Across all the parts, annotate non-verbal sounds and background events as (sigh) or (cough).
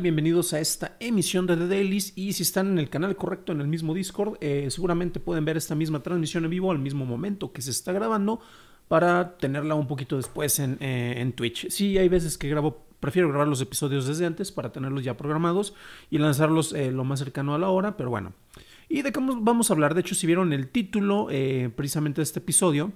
Bienvenidos a esta emisión de The Dailies y si están en el canal correcto, en el mismo Discord, eh, seguramente pueden ver esta misma transmisión en vivo al mismo momento que se está grabando para tenerla un poquito después en, eh, Twitch. Sí, hay veces que grabo, prefiero grabar los episodios desde antes para tenerlos ya programados y lanzarlos eh, lo más cercano a la hora, pero bueno. ¿Y de cómo vamos a hablar? De hecho, si vieron el título precisamente de este episodio,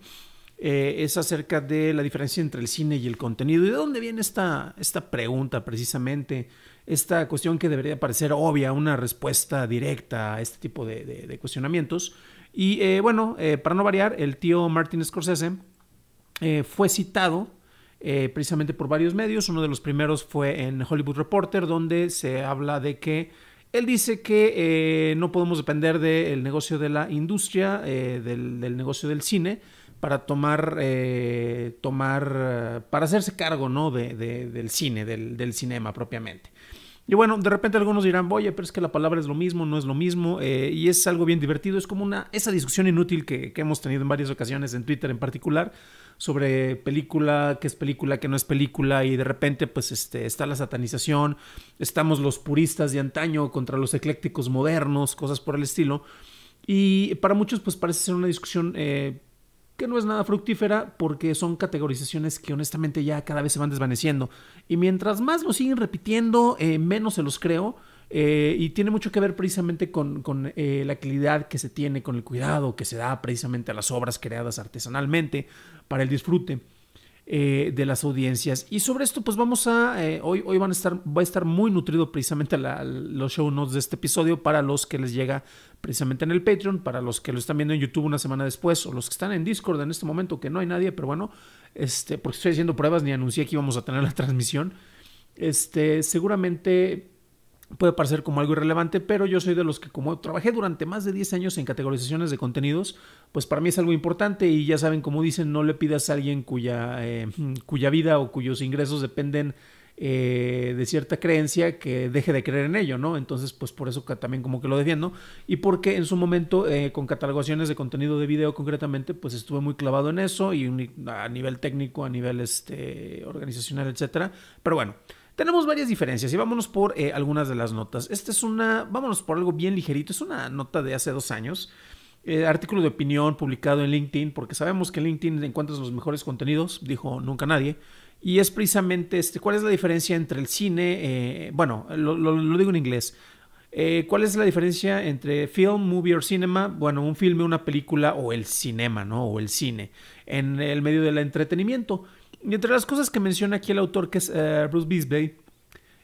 es acerca de la diferencia entre el cine y el contenido. ¿Y de dónde viene esta, esta pregunta precisamente? esta cuestión que debería parecer obvia, una respuesta directa a este tipo de, cuestionamientos. Y eh, bueno, eh, para no variar, el tío Martin Scorsese eh, fue citado precisamente por varios medios. Uno de los primeros fue en Hollywood Reporter, donde se habla de que él dice que no podemos depender del negocio de la industria, del, negocio del cine, para tomar, tomar, para hacerse cargo, ¿no? del cine, del, cinema propiamente. Y bueno, de repente algunos dirán, oye, pero es que la palabra es lo mismo, no es lo mismo, eh, y es algo bien divertido, es como una, esa discusión inútil que, hemos tenido en varias ocasiones en Twitter en particular, sobre película, qué es película, qué no es película, y de repente pues este, está la satanización, estamos los puristas de antaño contra los eclécticos modernos, cosas por el estilo, y para muchos pues parece ser una discusión... Eh, que no es nada fructífera porque son categorizaciones que honestamente ya cada vez se van desvaneciendo. Y mientras más lo siguen repitiendo, eh, menos se los creo. Eh, y tiene mucho que ver precisamente con, eh, la calidad que se tiene, con el cuidado que se da precisamente a las obras creadas artesanalmente para el disfrute. Eh, de las audiencias. Y sobre esto, pues vamos a, eh, hoy, hoy van a estar, va a estar muy nutrido precisamente los show notes de este episodio para los que les llega precisamente en el Patreon, para los que lo están viendo en YouTube una semana después o los que están en Discord en este momento, que no hay nadie, pero bueno, este, porque estoy haciendo pruebas ni anuncié que íbamos a tener la transmisión. Este, seguramente puede parecer como algo irrelevante, pero yo soy de los que como trabajé durante más de 10 años en categorizaciones de contenidos, pues para mí es algo importante y ya saben, como dicen, no le pidas a alguien cuya, eh, cuya vida o cuyos ingresos dependen eh, de cierta creencia que deje de creer en ello, ¿no? Entonces, pues por eso también como que lo defiendo y porque en su momento eh, con catalogaciones de contenido de video concretamente, pues estuve muy clavado en eso y a nivel técnico, a nivel este, organizacional, etcétera, pero bueno. Tenemos varias diferencias y vámonos por eh, algunas de las notas. Esta es una, vámonos por algo bien ligerito, es una nota de hace dos años. Eh, artículo de opinión publicado en LinkedIn, porque sabemos que en LinkedIn encuentras los mejores contenidos, dijo nunca nadie. Y es precisamente este, cuál es la diferencia entre el cine, eh, bueno, lo, digo en inglés. ¿Cuál es la diferencia entre film, movie o cinema? Bueno, un filme, una película o el cinema, ¿no? O el cine, en el medio del entretenimiento. Y entre las cosas que menciona aquí el autor, que es eh, Bruce Bisbey,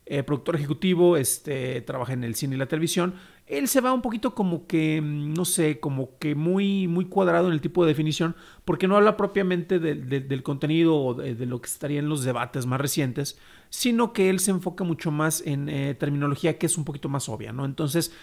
eh, productor ejecutivo, este, trabaja en el cine y la televisión, él se va un poquito como que, mm, no sé, como que muy, muy cuadrado en el tipo de definición, porque no habla propiamente del contenido o de, lo que estaría en los debates más recientes, sino que él se enfoca mucho más en eh, terminología que es un poquito más obvia, ¿no? Entonces,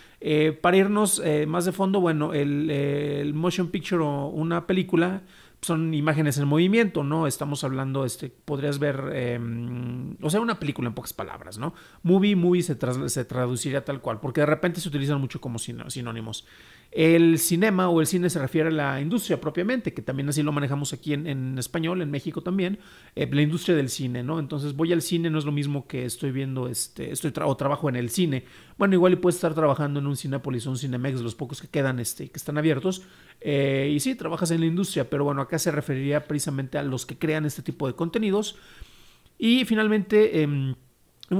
para irnos más de fondo, bueno, el, el motion picture o una película son imágenes en movimiento, ¿no? Estamos hablando, este, podrías ver, em, o sea, una película en pocas palabras, ¿no? Movie, movie se, se traduciría tal cual, porque de repente se utilizan mucho como sinónimos. El cinema o el cine se refiere a la industria propiamente, que también así lo manejamos aquí en, español, en México también, eh, la industria del cine, ¿no? Entonces voy al cine, no es lo mismo que estoy viendo, este, estoy o trabajo en el cine. Bueno, igual y puedes estar trabajando en un Cinepolis o un Cinemex, los pocos que quedan, este, que están abiertos. Eh, y sí, trabajas en la industria, pero bueno, acá se referiría precisamente a los que crean este tipo de contenidos. Y finalmente... Em,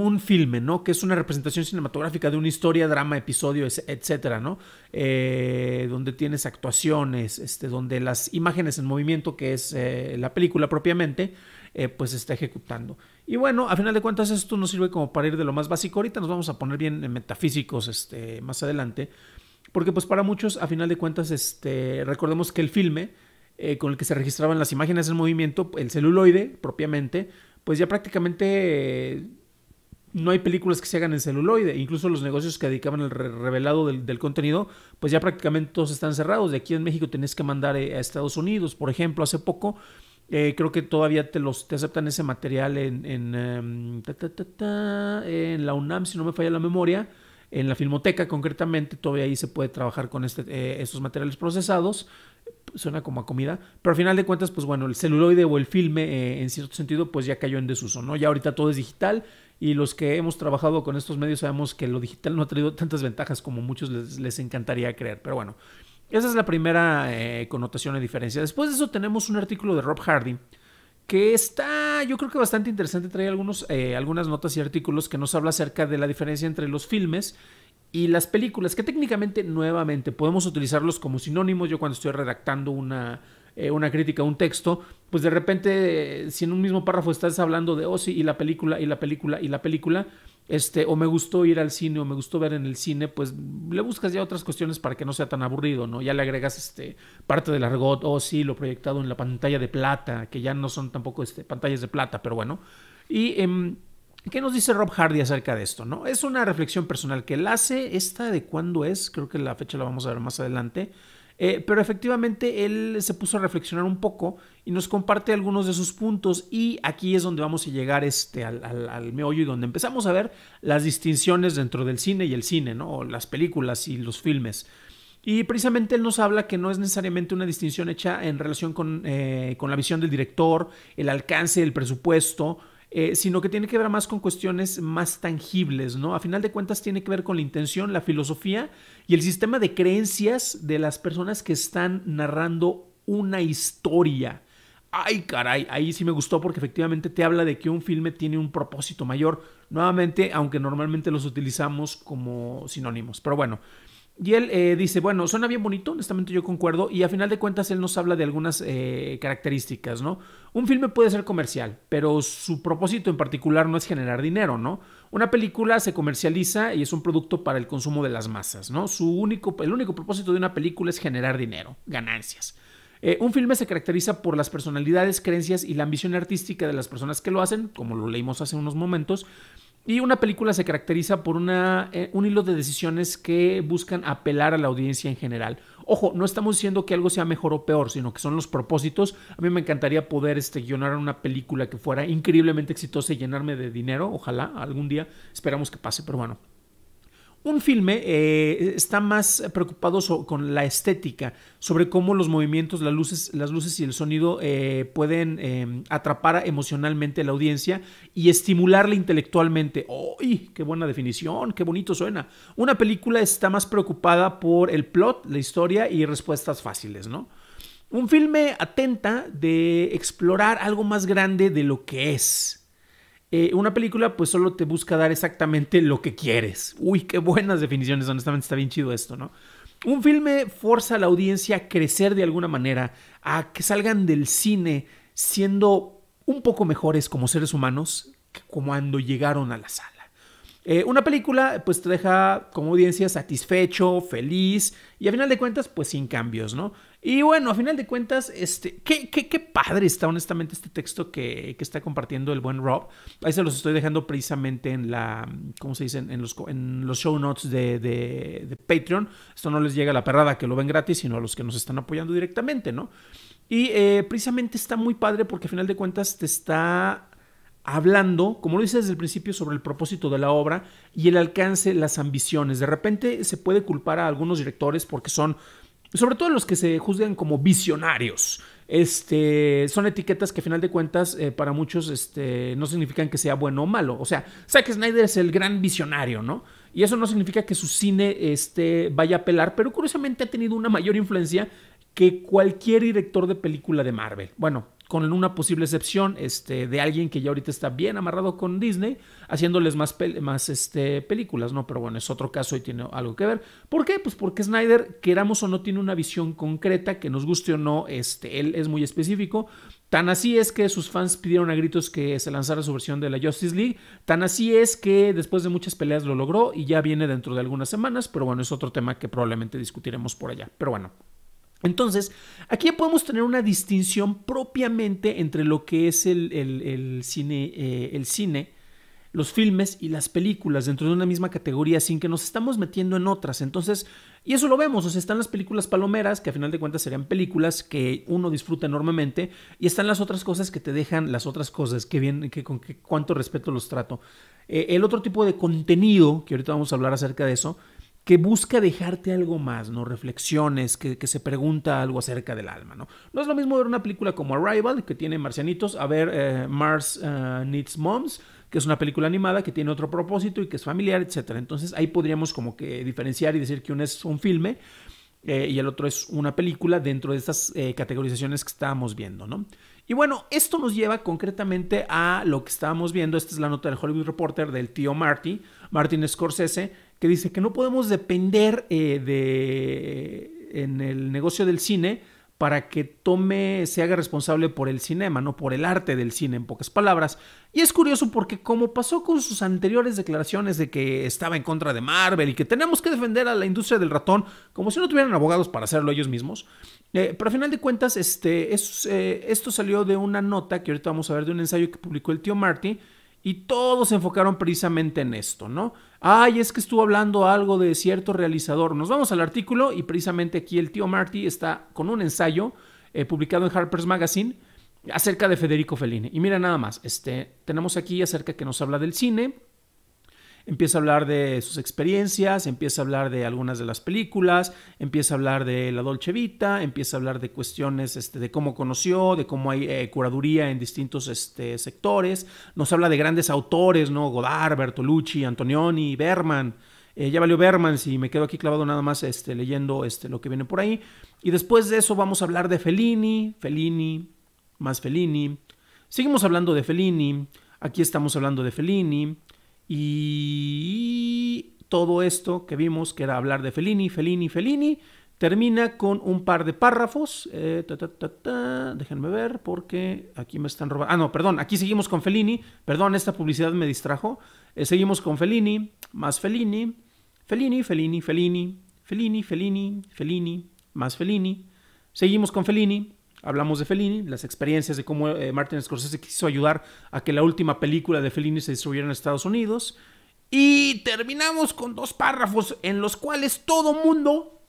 un filme, ¿no? Que es una representación cinematográfica de una historia, drama, episodio, etcétera, ¿no? Eh, donde tienes actuaciones, este, donde las imágenes en movimiento, que es eh, la película propiamente, eh, pues se está ejecutando. Y bueno, a final de cuentas esto nos sirve como para ir de lo más básico. Ahorita nos vamos a poner bien en metafísicos este, más adelante, porque pues para muchos, a final de cuentas, este, recordemos que el filme con el que se registraban las imágenes en movimiento, el celuloide propiamente, pues ya prácticamente no hay películas que se hagan en celuloide. Incluso los negocios que dedicaban al revelado del, contenido, pues ya prácticamente todos están cerrados. De aquí en México tenés que mandar eh, a Estados Unidos. Por ejemplo, hace poco eh, creo que todavía te, los, te aceptan ese material en, em, en, la UNAM, si no me falla la memoria. En la Filmoteca concretamente, todavía ahí se puede trabajar con este, eh, estos materiales procesados suena como a comida, pero al final de cuentas, pues bueno, el celuloide o el filme en cierto sentido, pues ya cayó en desuso, ¿no? Ya ahorita todo es digital y los que hemos trabajado con estos medios sabemos que lo digital no ha traído tantas ventajas como muchos les, encantaría creer. Pero bueno, esa es la primera eh, connotación de diferencia. Después de eso tenemos un artículo de Rob Hardy que está, yo creo que bastante interesante, trae algunos, eh, algunas notas y artículos que nos habla acerca de la diferencia entre los filmes y las películas, que técnicamente nuevamente podemos utilizarlos como sinónimos. Yo cuando estoy redactando una, eh, una crítica, un texto, pues de repente, si en un mismo párrafo estás hablando de, oh sí, y la película, y la película, y la película, este, o me gustó ir al cine, o me gustó ver en el cine, pues le buscas ya otras cuestiones para que no sea tan aburrido, ¿no? Ya le agregas este, parte del argot, oh sí, lo proyectado en la pantalla de plata, que ya no son tampoco este, pantallas de plata, pero bueno. Y... Em, ¿Qué nos dice Rob Hardy acerca de esto? ¿no? Es una reflexión personal que la hace. ¿Esta de cuándo es? Creo que la fecha la vamos a ver más adelante. Eh, pero efectivamente él se puso a reflexionar un poco y nos comparte algunos de sus puntos y aquí es donde vamos a llegar este, al, meollo y donde empezamos a ver las distinciones dentro del cine y el cine, ¿no? las películas y los filmes. Y precisamente él nos habla que no es necesariamente una distinción hecha en relación con, eh, con la visión del director, el alcance, el presupuesto eh, sino que tiene que ver más con cuestiones más tangibles, ¿no? A final de cuentas tiene que ver con la intención, la filosofía y el sistema de creencias de las personas que están narrando una historia. Ay, caray, ahí sí me gustó porque efectivamente te habla de que un filme tiene un propósito mayor, nuevamente, aunque normalmente los utilizamos como sinónimos, pero bueno. Y él eh, dice, bueno, suena bien bonito, honestamente yo concuerdo, y a final de cuentas él nos habla de algunas eh, características, ¿no? Un filme puede ser comercial, pero su propósito en particular no es generar dinero, ¿no? Una película se comercializa y es un producto para el consumo de las masas, ¿no? Su único, el único propósito de una película es generar dinero, ganancias. Eh, un filme se caracteriza por las personalidades, creencias y la ambición artística de las personas que lo hacen, como lo leímos hace unos momentos, y una película se caracteriza por una, eh, un hilo de decisiones que buscan apelar a la audiencia en general. Ojo, no estamos diciendo que algo sea mejor o peor, sino que son los propósitos. A mí me encantaría poder este, guionar una película que fuera increíblemente exitosa y llenarme de dinero. Ojalá algún día. Esperamos que pase, pero bueno, un filme eh, está más preocupado con la estética, sobre cómo los movimientos, las luces, las luces y el sonido eh, pueden eh, atrapar emocionalmente a la audiencia y estimularla intelectualmente. ¡Uy! ¡Qué buena definición! ¡Qué bonito suena! Una película está más preocupada por el plot, la historia y respuestas fáciles, ¿no? Un filme atenta de explorar algo más grande de lo que es. Eh, una película pues solo te busca dar exactamente lo que quieres. Uy, qué buenas definiciones, honestamente está bien chido esto, ¿no? Un filme forza a la audiencia a crecer de alguna manera, a que salgan del cine siendo un poco mejores como seres humanos que cuando llegaron a la sala. Eh, una película pues te deja como audiencia satisfecho, feliz y a final de cuentas pues sin cambios, ¿no? Y bueno, a final de cuentas, este, qué, qué, padre está honestamente este texto que, está compartiendo el buen Rob. Ahí se los estoy dejando precisamente en la, ¿cómo se dice? En los, en los show notes de, Patreon. Esto no les llega a la perrada que lo ven gratis, sino a los que nos están apoyando directamente, ¿no? Y eh, precisamente está muy padre porque a final de cuentas te está hablando, como lo dice desde el principio, sobre el propósito de la obra y el alcance, las ambiciones. De repente se puede culpar a algunos directores porque son sobre todo los que se juzgan como visionarios. Este, son etiquetas que a final de cuentas eh, para muchos este, no significan que sea bueno o malo. O sea, Zack Snyder es el gran visionario, ¿no? Y eso no significa que su cine este, vaya a pelar, pero curiosamente ha tenido una mayor influencia que cualquier director de película de Marvel. Bueno, con una posible excepción este, de alguien que ya ahorita está bien amarrado con Disney, haciéndoles más, este, películas, ¿no? Pero bueno, es otro caso y tiene algo que ver. ¿Por qué? Pues porque Snyder, queramos o no, tiene una visión concreta, que nos guste o no, este, él es muy específico. Tan así es que sus fans pidieron a gritos que se lanzara su versión de la Justice League. Tan así es que después de muchas peleas lo logró y ya viene dentro de algunas semanas, pero bueno, es otro tema que probablemente discutiremos por allá. Pero bueno, entonces, aquí ya podemos tener una distinción propiamente entre lo que es el, cine, eh, el cine, los filmes y las películas dentro de una misma categoría sin que nos estamos metiendo en otras. Entonces, y eso lo vemos, o sea, están las películas palomeras, que a final de cuentas serían películas que uno disfruta enormemente, y están las otras cosas que te dejan las otras cosas, que bien, que con cuánto respeto los trato. Eh, el otro tipo de contenido, que ahorita vamos a hablar acerca de eso, que busca dejarte algo más, ¿no? Reflexiones, que, se pregunta algo acerca del alma, ¿no? No es lo mismo ver una película como Arrival, que tiene marcianitos, a ver eh, Mars eh, Needs Moms, que es una película animada que tiene otro propósito y que es familiar, etc. Entonces ahí podríamos como que diferenciar y decir que uno es un filme eh, y el otro es una película dentro de estas categorizaciones que estábamos viendo, ¿no? Y bueno, esto nos lleva concretamente a lo que estábamos viendo. Esta es la nota del Hollywood Reporter del tío Marty, Martin Scorsese, que dice que no podemos depender eh, de, en el negocio del cine para que tome, se haga responsable por el cinema, no por el arte del cine, en pocas palabras. Y es curioso porque como pasó con sus anteriores declaraciones de que estaba en contra de Marvel y que tenemos que defender a la industria del ratón, como si no tuvieran abogados para hacerlo ellos mismos, eh, pero al final de cuentas, este, es, eh, esto salió de una nota que ahorita vamos a ver de un ensayo que publicó el tío Marty, y todos se enfocaron precisamente en esto, ¿no? Ay, es que estuvo hablando algo de cierto realizador. Nos vamos al artículo y precisamente aquí el tío Marty está con un ensayo eh, publicado en Harper's Magazine acerca de Federico Fellini. Y mira nada más, este, tenemos aquí acerca que nos habla del cine, empieza a hablar de sus experiencias, empieza a hablar de algunas de las películas, empieza a hablar de la Dolce Vita, empieza a hablar de cuestiones este, de cómo conoció, de cómo hay eh, curaduría en distintos este, sectores, nos habla de grandes autores, ¿no? Godard, Bertolucci, Antonioni, Berman. Eh, ya valió Berman, si me quedo aquí clavado nada más este, leyendo este, lo que viene por ahí. Y después de eso vamos a hablar de Fellini, Fellini, más Fellini. Seguimos hablando de Fellini, aquí estamos hablando de Fellini. Y todo esto que vimos, que era hablar de Fellini, Fellini, Fellini, termina con un par de párrafos. Eh, déjenme ver porque aquí me están robando. Ah, no, perdón, aquí seguimos con Fellini. Perdón, esta publicidad me distrajo. Eh, seguimos con Fellini, más Fellini, Fellini, Fellini, Fellini, Fellini, Fellini, Fellini, más Fellini. Seguimos con Fellini, Hablamos de Fellini, las experiencias de cómo eh, Martin Scorsese quiso ayudar a que la última película de Fellini se distribuyera en Estados Unidos. Y terminamos con dos párrafos en los cuales todo mundo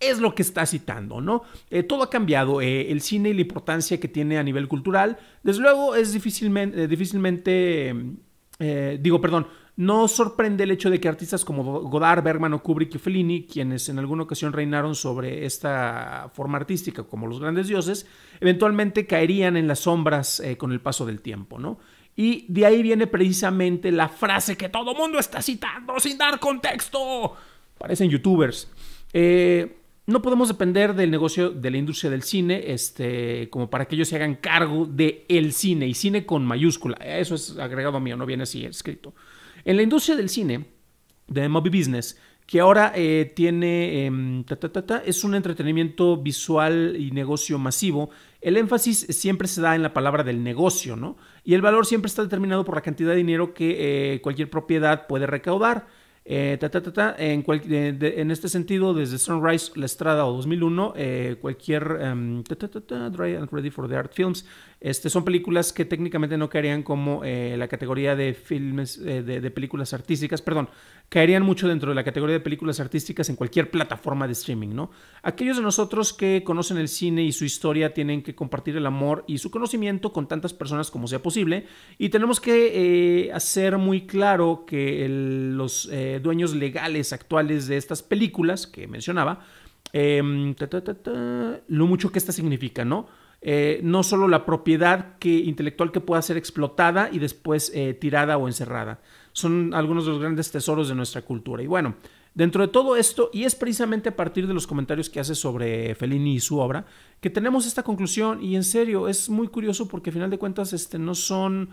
es lo que está citando, ¿no? Eh, todo ha cambiado, eh, el cine y la importancia que tiene a nivel cultural, desde luego es difícilmente em, eh, digo, perdón, no sorprende el hecho de que artistas como Godard, Bergman o Kubrick y Fellini, quienes en alguna ocasión reinaron sobre esta forma artística como los grandes dioses, eventualmente caerían en las sombras eh, con el paso del tiempo, ¿no? Y de ahí viene precisamente la frase que todo mundo está citando sin dar contexto. Parecen youtubers. Eh, no podemos depender del negocio de la industria del cine, este, como para que ellos se hagan cargo de el cine y cine con mayúscula. Eso es agregado mío, no viene así escrito. En la industria del cine, de Movie Business, que ahora eh, tiene, em, es un entretenimiento visual y negocio masivo. El énfasis siempre se da en la palabra del negocio, ¿no? Y el valor siempre está determinado por la cantidad de dinero que eh, cualquier propiedad puede recaudar. Eh, en, en, este sentido, desde Sunrise, La Estrada o 2001, eh, cualquier em, Dry and Ready for the Art Films, este, son películas que técnicamente no caerían como eh, la categoría de filmes de, películas artísticas, perdón, caerían mucho dentro de la categoría de películas artísticas en cualquier plataforma de streaming, ¿no? Aquellos de nosotros que conocen el cine y su historia tienen que compartir el amor y su conocimiento con tantas personas como sea posible y tenemos que hacer muy claro que los eh, dueños legales actuales de estas películas que mencionaba, em, lo mucho que esta significa, ¿no? Eh, no solo la propiedad que, intelectual que pueda ser explotada y después eh, tirada o encerrada. Son algunos de los grandes tesoros de nuestra cultura. Y bueno, dentro de todo esto, y es precisamente a partir de los comentarios que hace sobre Fellini y su obra, que tenemos esta conclusión. Y en serio, es muy curioso porque a final de cuentas este, no son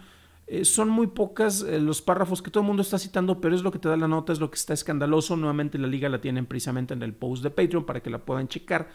eh, son muy pocas eh, los párrafos que todo el mundo está citando, pero es lo que te da la nota, es lo que está escandaloso. Nuevamente la liga la tienen precisamente en el post de Patreon para que la puedan checar.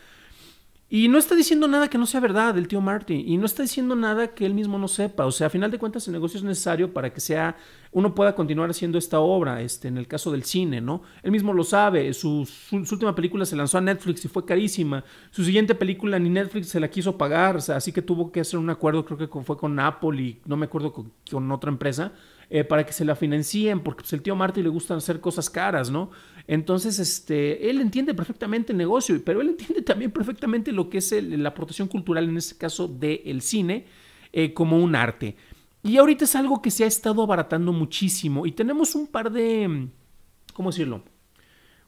Y no está diciendo nada que no sea verdad el tío Marty. Y no está diciendo nada que él mismo no sepa. O sea, a final de cuentas el negocio es necesario para que sea, uno pueda continuar haciendo esta obra, este, en el caso del cine, ¿no? Él mismo lo sabe. Su, última película se lanzó a Netflix y fue carísima. Su siguiente película ni Netflix se la quiso pagar. así que tuvo que hacer un acuerdo, creo que fue con Apple y no me acuerdo con, con otra empresa eh, para que se la financien, porque pues, el tío Marty le gustan hacer cosas caras, ¿no? Entonces, este, él entiende perfectamente el negocio, pero él (laughs) entiende también perfectamente lo que es la aportación cultural, en este caso del cine, eh, como un arte. Y ahorita es algo que se ha estado abaratando muchísimo y tenemos un par de, ¿cómo decirlo?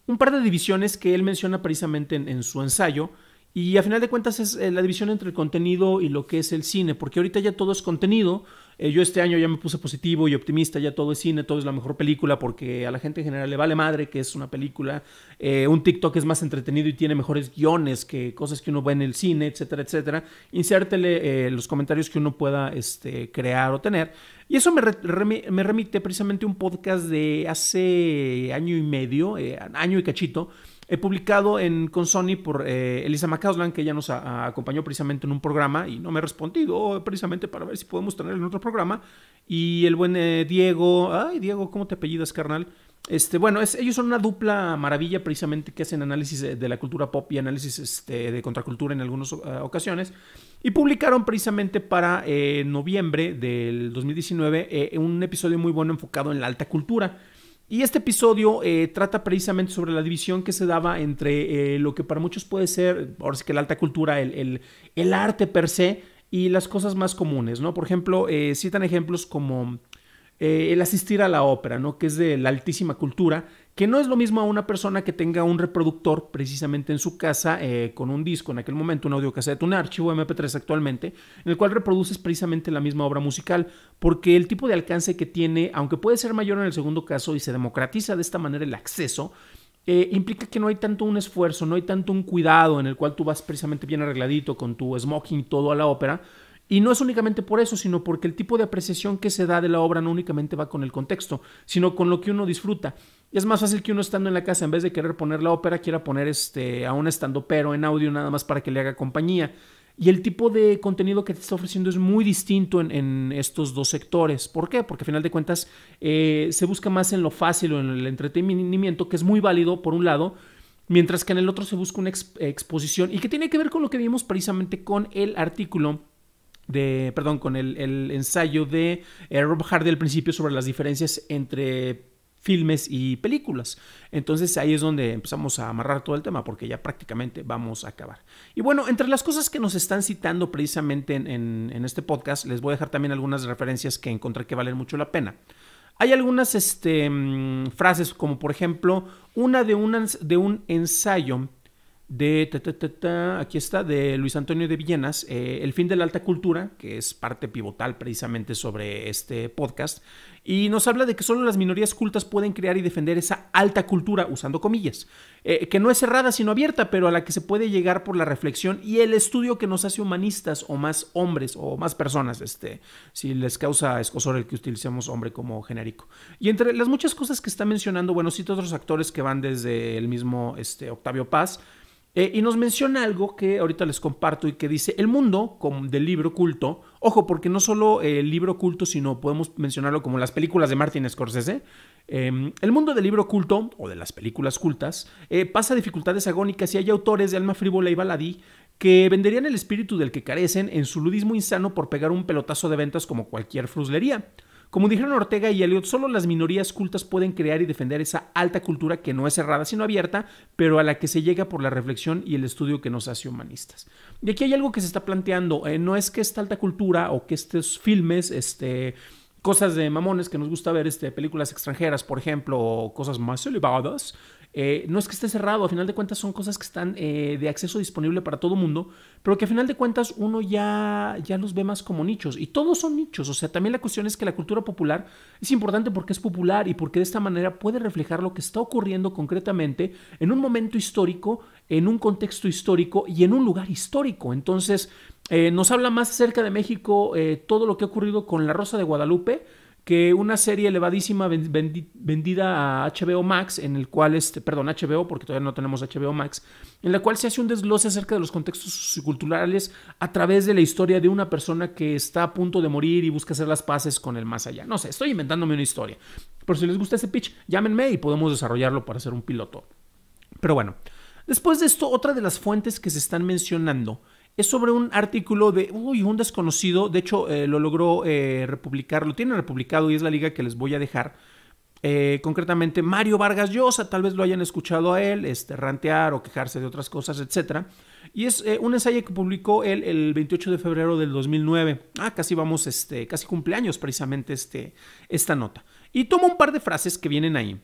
Un par de divisiones que él menciona precisamente en, en su ensayo, y a final de cuentas es eh, la división entre el contenido y lo que es el cine, porque ahorita ya todo es contenido, eh, yo este año ya me puse positivo y optimista, ya todo es cine, todo es la mejor película porque a la gente en general le vale madre que es una película. Eh, un TikTok es más entretenido y tiene mejores guiones que cosas que uno ve en el cine, etcétera, etcétera. Insértele eh, los comentarios que uno pueda este, crear o tener. Y eso me, me remite precisamente a un podcast de hace año y medio, año y cachito, He publicado en, con Sony por eh, Elisa McCausland, que ella nos acompañó precisamente en un programa y no me ha respondido, precisamente para ver si podemos tener en otro programa. Y el buen eh, Diego, ay Diego, ¿cómo te apellidas, carnal? Este, bueno, ellos son una dupla maravilla precisamente que hacen análisis de, la cultura pop y análisis este, de contracultura en algunas eh, ocasiones. Y publicaron precisamente para noviembre del 2019 un episodio muy bueno enfocado en la alta cultura. Y este episodio eh, trata precisamente sobre la división que se daba entre eh, lo que para muchos puede ser, ahora sí que la alta cultura, el, el, arte per se, y las cosas más comunes, ¿no? Por ejemplo, eh, citan ejemplos como eh, el asistir a la ópera, ¿no? que es de la altísima cultura, que no es lo mismo a una persona que tenga un reproductor precisamente en su casa eh, con un disco, en aquel momento un audio de un archivo MP3 actualmente, en el cual reproduces precisamente la misma obra musical, porque el tipo de alcance que tiene, aunque puede ser mayor en el segundo caso y se democratiza de esta manera el acceso, eh, implica que no hay tanto un esfuerzo, no hay tanto un cuidado en el cual tú vas precisamente bien arregladito con tu smoking y todo a la ópera, y no es únicamente por eso, sino porque el tipo de apreciación que se da de la obra no únicamente va con el contexto, sino con lo que uno disfruta. Y es más fácil que uno estando en la casa, en vez de querer poner la ópera, quiera poner este, a estando pero en audio nada más para que le haga compañía. Y el tipo de contenido que te está ofreciendo es muy distinto en, estos dos sectores. ¿Por qué? Porque a final de cuentas eh, se busca más en lo fácil o en el entretenimiento, que es muy válido por un lado, mientras que en el otro se busca una exposición y que tiene que ver con lo que vimos precisamente con el artículo de, perdón, con el, ensayo de eh, Rob Hardy al principio sobre las diferencias entre filmes y películas. Entonces ahí es donde empezamos a amarrar todo el tema porque ya prácticamente vamos a acabar. Y bueno, entre las cosas que nos están citando precisamente en, este podcast, les voy a dejar también algunas referencias que encontré que valen mucho la pena. Hay algunas este, mm, frases como por ejemplo una de, una, de un ensayo de, aquí está, de Luis Antonio de Villenas, eh, El fin de la alta cultura, que es parte pivotal precisamente sobre este podcast, y nos habla de que solo las minorías cultas pueden crear y defender esa alta cultura, usando comillas, eh, que no es cerrada sino abierta, pero a la que se puede llegar por la reflexión y el estudio que nos hace humanistas o más hombres o más personas, este, si les causa escosor el que utilicemos hombre como genérico. Y entre las muchas cosas que está mencionando, bueno, cito otros actores que van desde el mismo este, Octavio Paz, eh, y nos menciona algo que ahorita les comparto y que dice, el mundo del libro culto, ojo, porque no solo eh, el libro culto, sino podemos mencionarlo como las películas de Martin Scorsese, em, el mundo del libro culto, o de las películas cultas, eh, pasa dificultades agónicas y hay autores de alma frívola y baladí que venderían el espíritu del que carecen en su ludismo insano por pegar un pelotazo de ventas como cualquier fruslería. Como dijeron Ortega y Eliot, solo las minorías cultas pueden crear y defender esa alta cultura que no es cerrada sino abierta, pero a la que se llega por la reflexión y el estudio que nos hace humanistas. Y aquí hay algo que se está planteando, eh, no es que esta alta cultura o que estos filmes, este cosas de mamones que nos gusta ver, este, películas extranjeras, por ejemplo, o cosas más elevadas, eh, no es que esté cerrado, a final de cuentas son cosas que están eh, de acceso disponible para todo mundo, pero que a final de cuentas uno ya, ya los ve más como nichos. Y todos son nichos, o sea, también la cuestión es que la cultura popular es importante porque es popular y porque de esta manera puede reflejar lo que está ocurriendo concretamente en un momento histórico, en un contexto histórico y en un lugar histórico. Entonces, eh, nos habla más acerca de México todo lo que ha ocurrido con la Rosa de Guadalupe que una serie elevadísima vendida a HBO Max, en el cual, este, perdón, HBO, porque todavía no tenemos HBO Max, en la cual se hace un desglose acerca de los contextos culturales a través de la historia de una persona que está a punto de morir y busca hacer las paces con el más allá. No sé, estoy inventándome una historia. Pero si les gusta ese pitch, llámenme y podemos desarrollarlo para hacer un piloto. Pero bueno, después de esto, otra de las fuentes que se están mencionando es sobre un artículo de uy, un desconocido, de hecho eh, lo logró eh, republicar, lo tiene republicado y es la liga que les voy a dejar. Eh, concretamente Mario Vargas Llosa, tal vez lo hayan escuchado a él, este, rantear o quejarse de otras cosas, etc. Y es un ensayo que publicó él el 28 de febrero del 2009. Ah, casi vamos, este, casi cumpleaños precisamente este, esta nota. Y toma un par de frases que vienen ahí.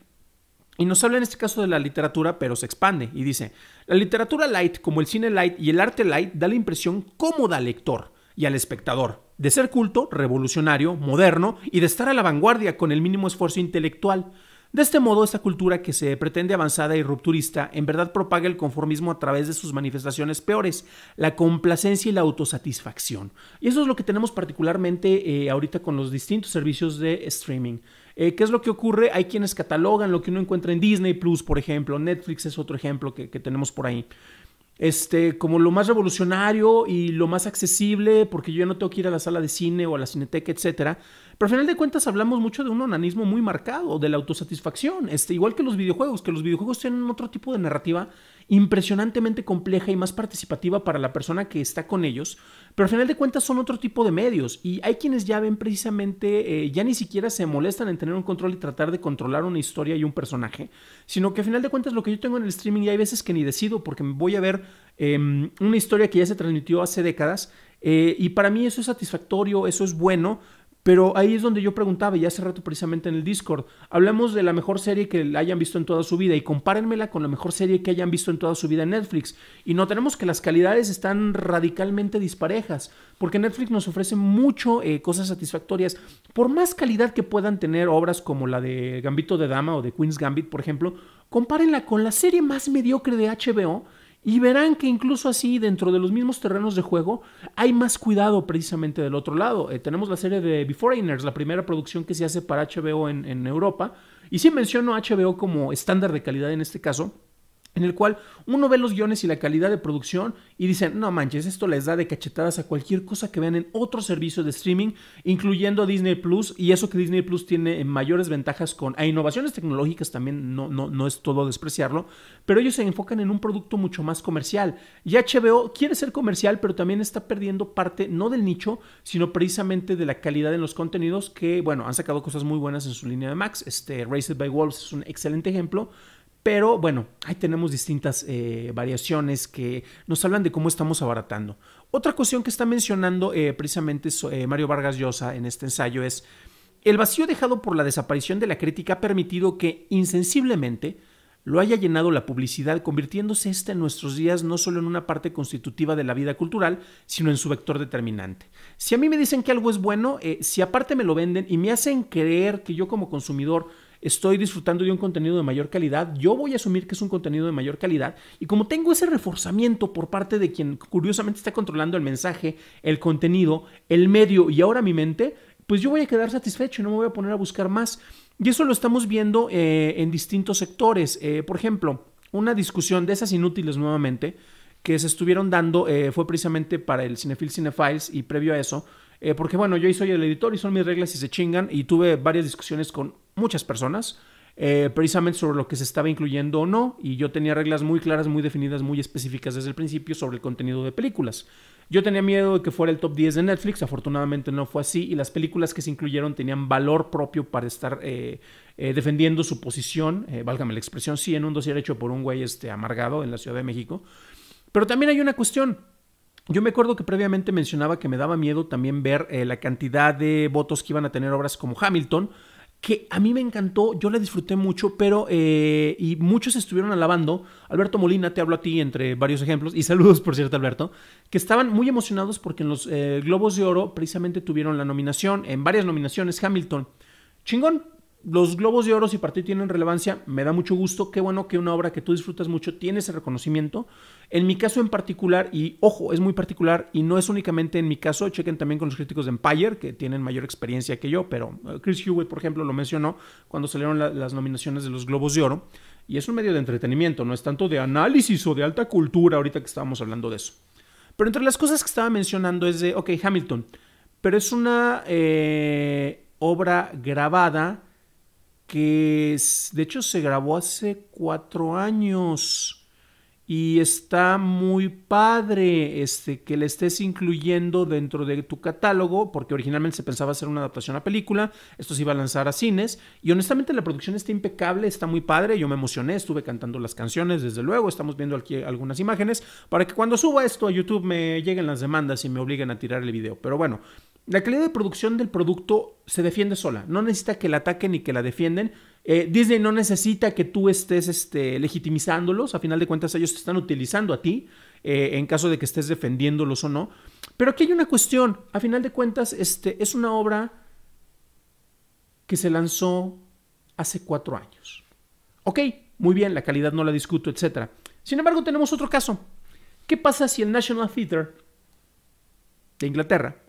Y nos habla en este caso de la literatura, pero se expande y dice, la literatura light, como el cine light y el arte light, da la impresión cómoda al lector y al espectador, de ser culto, revolucionario, moderno y de estar a la vanguardia con el mínimo esfuerzo intelectual. De este modo, esta cultura que se pretende avanzada y rupturista, en verdad propaga el conformismo a través de sus manifestaciones peores, la complacencia y la autosatisfacción. Y eso es lo que tenemos particularmente eh, ahorita con los distintos servicios de streaming. Eh, ¿Qué es lo que ocurre? Hay quienes catalogan lo que uno encuentra en Disney Plus, por ejemplo. Netflix es otro ejemplo que, tenemos por ahí. Este, como lo más revolucionario y lo más accesible, porque yo ya no tengo que ir a la sala de cine o a la cineteca, etcétera. Pero al final de cuentas hablamos mucho de un onanismo muy marcado, de la autosatisfacción, este, igual que los videojuegos, que los videojuegos tienen otro tipo de narrativa impresionantemente compleja y más participativa para la persona que está con ellos, pero al final de cuentas son otro tipo de medios y hay quienes ya ven precisamente, eh, ya ni siquiera se molestan en tener un control y tratar de controlar una historia y un personaje, sino que al final de cuentas lo que yo tengo en el streaming y hay veces que ni decido porque me voy a ver em, una historia que ya se transmitió hace décadas eh, y para mí eso es satisfactorio, eso es bueno, pero ahí es donde yo preguntaba, y hace rato precisamente en el Discord, hablemos de la mejor serie que hayan visto en toda su vida y compárenmela con la mejor serie que hayan visto en toda su vida en Netflix. Y notaremos que las calidades están radicalmente disparejas, porque Netflix nos ofrece mucho eh, cosas satisfactorias. Por más calidad que puedan tener obras como la de Gambito de Dama o de Queen's Gambit, por ejemplo, compárenla con la serie más mediocre de HBO y verán que incluso así, dentro de los mismos terrenos de juego, hay más cuidado precisamente del otro lado. Eh, tenemos la serie de foreigners la primera producción que se hace para HBO en, en Europa. Y sí menciono HBO como estándar de calidad en este caso, en el cual uno ve los guiones y la calidad de producción y dicen, no manches, esto les da de cachetadas a cualquier cosa que vean en otro servicio de streaming, incluyendo Disney Plus, y eso que Disney Plus tiene mayores ventajas con a innovaciones tecnológicas también, no, no, no es todo despreciarlo, pero ellos se enfocan en un producto mucho más comercial. Y HBO quiere ser comercial, pero también está perdiendo parte no del nicho, sino precisamente de la calidad en los contenidos, que bueno, han sacado cosas muy buenas en su línea de Max, este Raised by Wolves es un excelente ejemplo, pero bueno, ahí tenemos distintas eh, variaciones que nos hablan de cómo estamos abaratando. Otra cuestión que está mencionando eh, precisamente eh, Mario Vargas Llosa en este ensayo es, el vacío dejado por la desaparición de la crítica ha permitido que, insensiblemente, lo haya llenado la publicidad, convirtiéndose este en nuestros días no solo en una parte constitutiva de la vida cultural, sino en su vector determinante. Si a mí me dicen que algo es bueno, si aparte me lo venden y me hacen creer que yo como consumidor estoy disfrutando de un contenido de mayor calidad, yo voy a asumir que es un contenido de mayor calidad y como tengo ese reforzamiento por parte de quien curiosamente está controlando el mensaje, el contenido, el medio y ahora mi mente, pues yo voy a quedar satisfecho y no me voy a poner a buscar más. Y eso lo estamos viendo eh, en distintos sectores. Eh, por ejemplo, una discusión de esas inútiles nuevamente que se estuvieron dando eh, fue precisamente para el Cinefil Cinefiles y previo a eso eh, porque bueno, yo soy el editor y son mis reglas y se chingan, y tuve varias discusiones con muchas personas. Eh, precisamente sobre lo que se estaba incluyendo o no, y yo tenía reglas muy claras, muy definidas, muy específicas desde el principio sobre el contenido de películas. Yo tenía miedo de que fuera el top 10 de Netflix, afortunadamente no fue así, y las películas que se incluyeron tenían valor propio para estar eh, defendiendo su posición, válgame la expresión, sí, en un dossier hecho por un güey este, amargado en la Ciudad de México. Pero también hay una cuestión, yo me acuerdo que previamente mencionaba que me daba miedo también ver eh, la cantidad de votos que iban a tener obras como Hamilton, que a mí me encantó, yo la disfruté mucho, pero eh, y muchos estuvieron alabando. Alberto Molina, te hablo a ti entre varios ejemplos, y (laughs) saludos por cierto Alberto, que estaban muy emocionados porque en los eh, Globos de Oro precisamente tuvieron la nominación, en varias nominaciones, Hamilton. Chingón, los globos de oro, si para ti tienen relevancia, me da mucho gusto. Qué bueno que una obra que tú disfrutas mucho tiene ese reconocimiento. En mi caso en particular, y ojo, es muy particular y no es únicamente en mi caso, chequen también con los críticos de Empire, que tienen mayor experiencia que yo, pero eh, Chris Hewitt, por ejemplo, lo mencionó cuando salieron las nominaciones de los globos de oro. Y es un medio de entretenimiento, no es tanto de análisis o de alta cultura, ahorita que estábamos hablando de eso. Pero entre las cosas que estaba mencionando es de, ok, Hamilton, pero es una eh, obra grabada que de hecho se grabó hace cuatro años. Y está muy padre este, que le estés incluyendo dentro de tu catálogo, porque originalmente se pensaba hacer una adaptación a película, esto se iba a lanzar a cines, y honestamente la producción está impecable, está muy padre, yo me emocioné, estuve cantando las canciones, desde luego, estamos viendo aquí algunas imágenes, para que cuando suba esto a YouTube me lleguen las demandas y me obliguen a tirar el video, pero bueno, la calidad de producción del producto se defiende sola, no necesita que la ataquen ni que la defienden, eh, Disney no necesita que tú estés este, legitimizándolos, a final de cuentas ellos te están utilizando a ti, eh, en caso de que estés defendiéndolos o no. Pero aquí hay una cuestión, a final de cuentas este, es una obra que se lanzó hace cuatro años. Ok, muy bien, la calidad no la discuto, etcétera Sin embargo, tenemos otro caso. ¿Qué pasa si el National Theatre de Inglaterra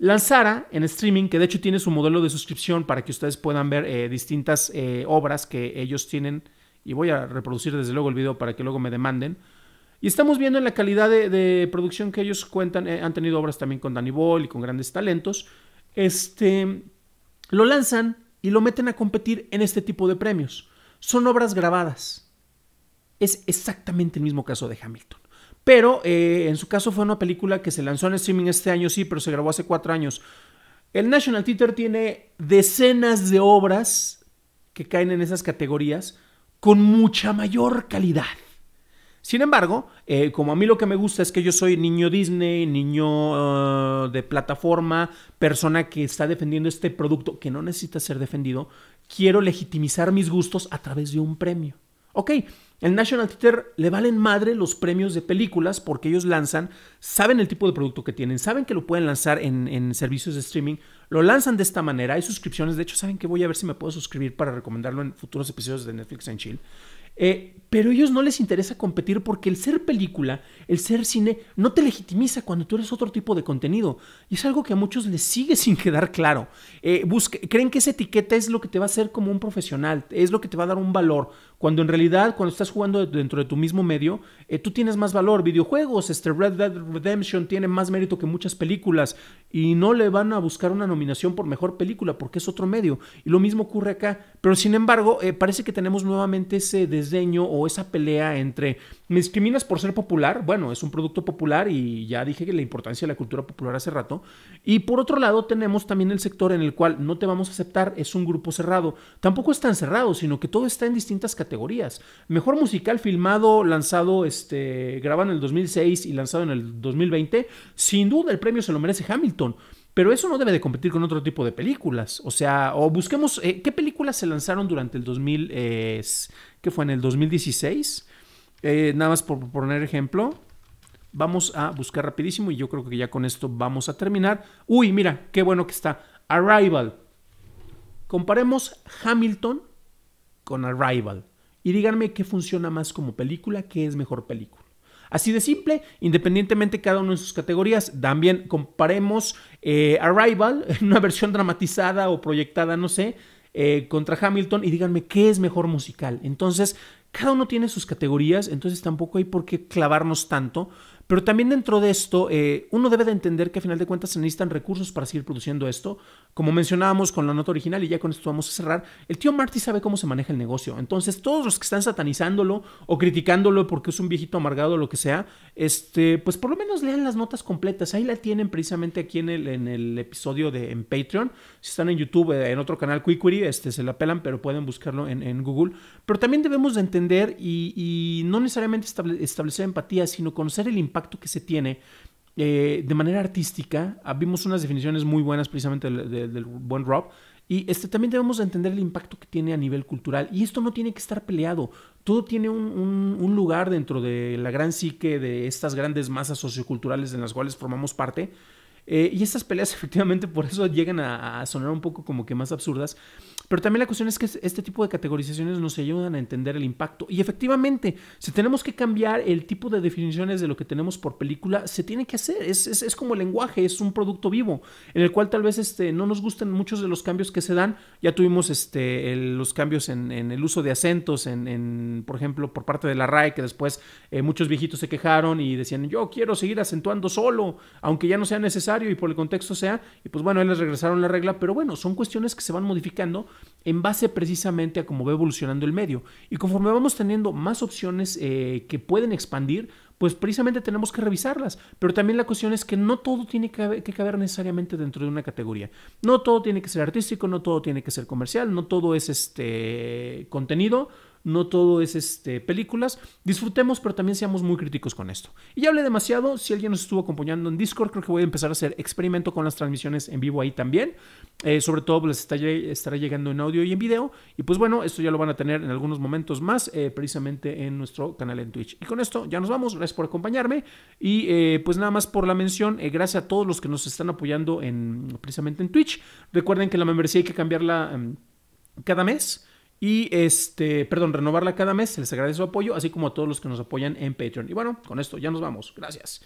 lanzara en streaming, que de hecho tiene su modelo de suscripción para que ustedes puedan ver eh, distintas eh, obras que ellos tienen. Y voy a reproducir desde luego el video para que luego me demanden. Y estamos viendo en la calidad de, producción que ellos cuentan. Eh, han tenido obras también con Danny Boyle y con grandes talentos. Este, lo lanzan y lo meten a competir en este tipo de premios. Son obras grabadas. Es exactamente el mismo caso de Hamilton. Pero eh, en su caso fue una película que se lanzó en streaming este año, sí, pero se grabó hace cuatro años. El National Theater tiene decenas de obras que caen en esas categorías con mucha mayor calidad. Sin embargo, eh, como a mí lo que me gusta es que yo soy niño Disney, niño ah, de plataforma, persona que está defendiendo este producto que no necesita ser defendido, quiero legitimizar mis gustos a través de un premio. Ok, el National Theater le valen madre los premios de películas porque ellos lanzan, saben el tipo de producto que tienen, saben que lo pueden lanzar en, servicios de streaming, lo lanzan de esta manera, hay suscripciones, de hecho saben que voy a ver si me puedo suscribir para recomendarlo en futuros episodios de Netflix and Chill. Eh, pero a ellos no les interesa competir porque el ser película, el ser cine, no te legitimiza cuando tú eres otro tipo de contenido. Y es algo que a muchos les sigue (laughs) sin quedar claro. Eh, creen que esa etiqueta es lo que te va a hacer como un profesional, es lo que te va a dar un valor, cuando en realidad cuando estás jugando dentro de tu mismo medio, eh, tú tienes más valor. Videojuegos, este Red Dead Redemption tiene más mérito que muchas películas y no le van a buscar una nominación por mejor película porque es otro medio. Y lo mismo ocurre acá. Pero sin embargo, parece que tenemos nuevamente ese desdeño o esa pelea entre me discriminas por ser popular, bueno, es un producto popular y ya dije que la importancia de la cultura popular hace rato, y por otro lado tenemos también el sector en el cual no te vamos a aceptar, es un grupo cerrado, tampoco es tan cerrado, sino que todo está en distintas categorías. Mejor musical filmado, lanzado, este, grabado en el 2006 y lanzado en el 2020, sin duda el premio se lo merece Hamilton. Pero eso no debe de competir con otro tipo de películas. O sea, o busquemos eh, qué películas se lanzaron durante el 2000, fue? En el 2016. Eh, nada más por poner ejemplo. Vamos a buscar rapidísimo y yo creo que ya con esto vamos a terminar. Uy, mira, qué bueno que está. Arrival. Comparemos Hamilton con Arrival y díganme qué funciona más como película, qué es mejor película. Así de simple, independientemente cada uno de sus categorías. También comparemos eh, Arrival (laughs) en una versión dramatizada o proyectada, no sé, eh, contra Hamilton y díganme qué es mejor musical. Entonces, cada uno tiene sus categorías, entonces tampoco hay por qué clavarnos tanto. Pero también dentro de esto, eh, uno debe de entender que a final de cuentas se necesitan recursos para seguir produciendo esto. Como mencionábamos con la nota original y ya con esto vamos a cerrar, el tío Marty sabe cómo se maneja el negocio. Entonces, todos los que están satanizándolo o criticándolo porque es un viejito amargado o lo que sea, este, pues por lo menos lean las notas completas. Ahí la tienen precisamente aquí en el, en el episodio de en Patreon. Si están en YouTube, eh, en otro canal, Quickery, este, se la pelan, pero pueden buscarlo en, Google. Pero también debemos de entender y, no necesariamente establecer empatía, sino conocer el impacto que se tiene eh, de manera artística. Vimos unas definiciones muy buenas precisamente del, buen Rob. Y este, también debemos entender el impacto que tiene a nivel cultural. Y esto no tiene que estar peleado. Todo tiene un, lugar dentro de la gran psique de estas grandes masas socioculturales en las cuales formamos parte. Eh, y estas peleas (laughs) efectivamente por eso llegan a sonar un poco como que más absurdas. Pero también la cuestión es que este tipo de categorizaciones nos ayudan a entender el impacto. Y efectivamente, si tenemos que cambiar el tipo de definiciones de lo que tenemos por película, se tiene que hacer. Es, como el lenguaje, es un producto vivo, en el cual tal vez este, no nos gusten muchos de los cambios que se dan. Ya tuvimos este, los cambios en, el uso de acentos, en, por ejemplo, por parte de la RAE, que después eh, muchos viejitos se quejaron y decían, yo quiero seguir acentuando solo, aunque ya no sea necesario y por el contexto sea. Y pues bueno, ahí les regresaron la regla, pero bueno, son cuestiones que se van modificando en base precisamente a cómo va evolucionando el medio. Y conforme vamos teniendo más opciones eh, que pueden expandir, pues precisamente tenemos que revisarlas. Pero también la cuestión es que no todo tiene que, que, caber necesariamente dentro de una categoría. No todo tiene que ser artístico, no todo tiene que ser comercial, no todo es este contenido no todo es este, películas. Disfrutemos, pero también seamos muy críticos con esto. Y ya hablé demasiado. Si alguien nos estuvo acompañando en Discord, creo que voy a empezar a hacer experimento con las transmisiones en vivo ahí también. Eh, sobre todo, pues, les estará llegando en audio y en video. Y pues bueno, esto ya lo van a tener en algunos momentos más, eh, precisamente en nuestro canal en Twitch. Y con esto ya nos vamos. Gracias por acompañarme. Y eh, pues nada más por la mención, gracias a todos los que nos están apoyando en, precisamente en Twitch. Recuerden que la membresía hay que cambiarla em, cada mes. Y este, perdón, renovarla cada mes. Les agradezco su apoyo, así como a todos los que nos apoyan en Patreon. Y bueno, con esto ya nos vamos. Gracias.